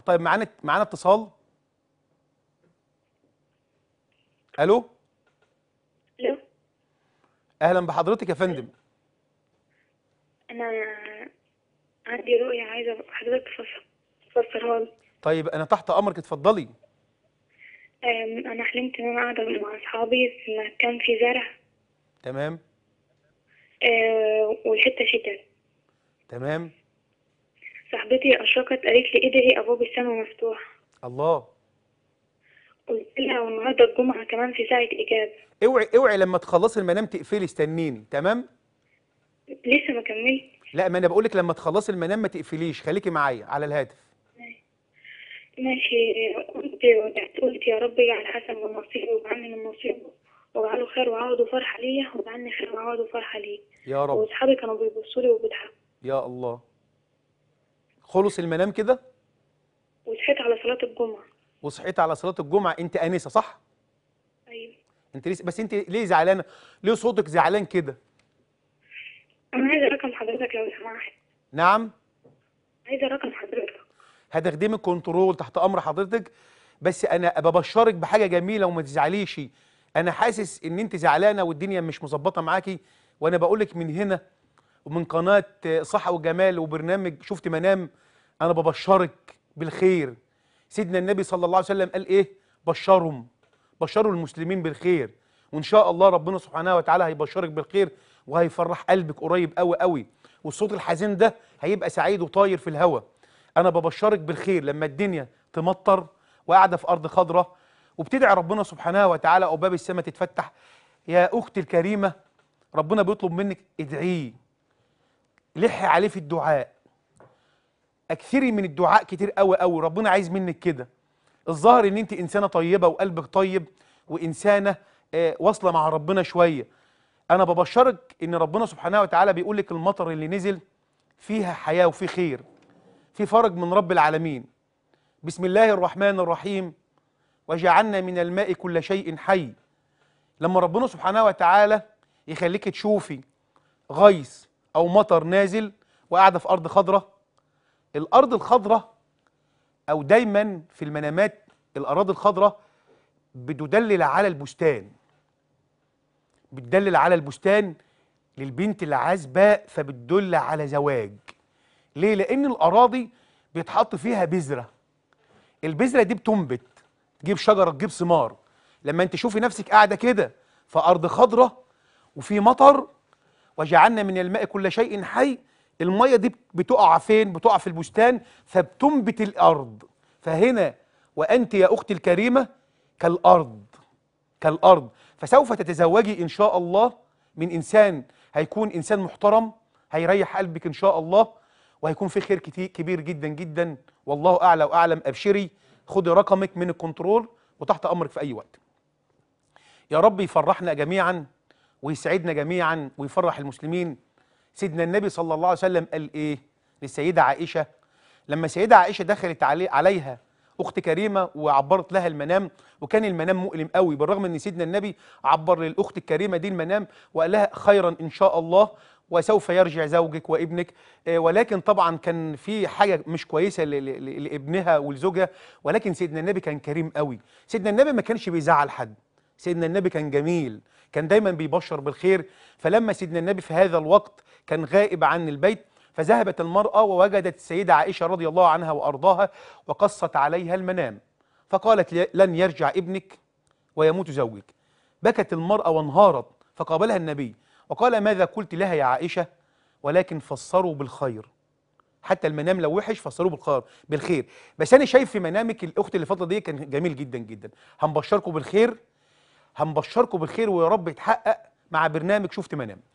طيب معانا معانا اتصال الو الو اهلا بحضرتك يا فندم انا عندي رؤيه عايزه حضرتك تفسرها لي طيب انا تحت امرك اتفضلي انا حلمت ان انا قاعده مع اصحابي في مكان في زرع تمام أه والحته شتاء تمام صاحبتي أشرقت قالت لي ادعي إيه إيه أبواب السماء مفتوح الله قلت لها والنهارده الجمعة كمان في ساعة إجابة اوعي اوعي لما تخلصي المنام تقفلي استنيني تمام؟ لسه ما كملتش لا ما أنا بقول لك لما تخلصي المنام ما تقفليش خليكي معايا على الهاتف ماشي قلت قلت يا رب اجعل حسن من وعني من نصيبه وجعله خير وعوض وفرحة ليا وجعلني خير وعوض وفرحة ليك يا رب واصحابي كانوا بيبصوا لي وبيضحكوا يا الله خلص المنام كده وصحيت على صلاه الجمعه وصحيت على صلاه الجمعه انت انسه صح ايوه انت ليه بس انت ليه زعلانه ليه صوتك زعلان كده انا عايزه رقم حضرتك لو سمحت نعم عايزه رقم حضرتك هتخدمي الكنترول تحت امر حضرتك بس انا ببشرك بحاجه جميله وما تزعليش انا حاسس ان انت زعلانه والدنيا مش مظبطه معاكي وانا بقول لك من هنا ومن قناه صحة وجمال وبرنامج شفت منام انا ببشرك بالخير سيدنا النبي صلى الله عليه وسلم قال ايه بشرهم بشروا المسلمين بالخير وان شاء الله ربنا سبحانه وتعالى هيبشرك بالخير وهيفرح قلبك قريب قوي قوي والصوت الحزين ده هيبقى سعيد وطاير في الهواء انا ببشرك بالخير لما الدنيا تمطر وقاعده في ارض خضراء وبتدعي ربنا سبحانه وتعالى او باب السماء تتفتح يا اختي الكريمه ربنا بيطلب منك ادعيه لحي عليه في الدعاء اكثري من الدعاء كتير قوي قوي ربنا عايز منك كده الظاهر ان انت انسانه طيبه وقلبك طيب وانسانه آه، واصله مع ربنا شويه انا ببشرك ان ربنا سبحانه وتعالى بيقول لك المطر اللي نزل فيها حياه وفي خير في فرج من رب العالمين بسم الله الرحمن الرحيم وجعلنا من الماء كل شيء حي لما ربنا سبحانه وتعالى يخليك تشوفي غيث أو مطر نازل وقاعدة في أرض خضراء الأرض الخضراء أو دايما في المنامات الأراضي الخضراء بتدلل على البستان بتدلل على البستان للبنت العازباء فبتدل على زواج ليه؟ لأن الأراضي بيتحط فيها بذرة البذرة دي بتنبت تجيب شجرة تجيب ثمار لما انت تشوفي نفسك قاعدة كده في أرض خضراء وفي مطر وجعلنا من الماء كل شيء حي المية دي بتقع فين بتقع في البستان فبتنبت الأرض فهنا وأنت يا أختي الكريمة كالأرض كالأرض فسوف تتزوجي إن شاء الله من إنسان هيكون إنسان محترم هيريح قلبك إن شاء الله وهيكون في خير كتير كبير جدا جدا والله أعلى وأعلم أبشري خدي رقمك من الكنترول وتحت أمرك في أي وقت يا رب يفرحنا جميعا ويسعدنا جميعا ويفرح المسلمين سيدنا النبي صلى الله عليه وسلم قال ايه للسيده عائشه لما السيده عائشه دخلت علي عليها اخت كريمه وعبرت لها المنام وكان المنام مؤلم قوي بالرغم ان سيدنا النبي عبر للاخت الكريمه دي المنام وقال لها خيرا ان شاء الله وسوف يرجع زوجك وابنك آه، ولكن طبعا كان في حاجه مش كويسه لابنها ولزوجها ولكن سيدنا النبي كان كريم قوي سيدنا النبي ما كانش بيزعل حد سيدنا النبي كان جميل كان دايما بيبشر بالخير فلما سيدنا النبي في هذا الوقت كان غائب عن البيت فذهبت المرأة ووجدت السيدة عائشة رضي الله عنها وأرضاها وقصت عليها المنام فقالت لن يرجع ابنك ويموت زوجك بكت المرأة وانهارت فقابلها النبي وقال ماذا قلت لها يا عائشة ولكن فسروا بالخير حتى المنام لو وحش فسروه بالخير بالخير بس انا شايف في منامك الاخت اللي فاضله دي كان جميل جدا جدا هنبشركم بالخير هنبشركم بالخير ويا رب يتحقق مع برنامج شفت منام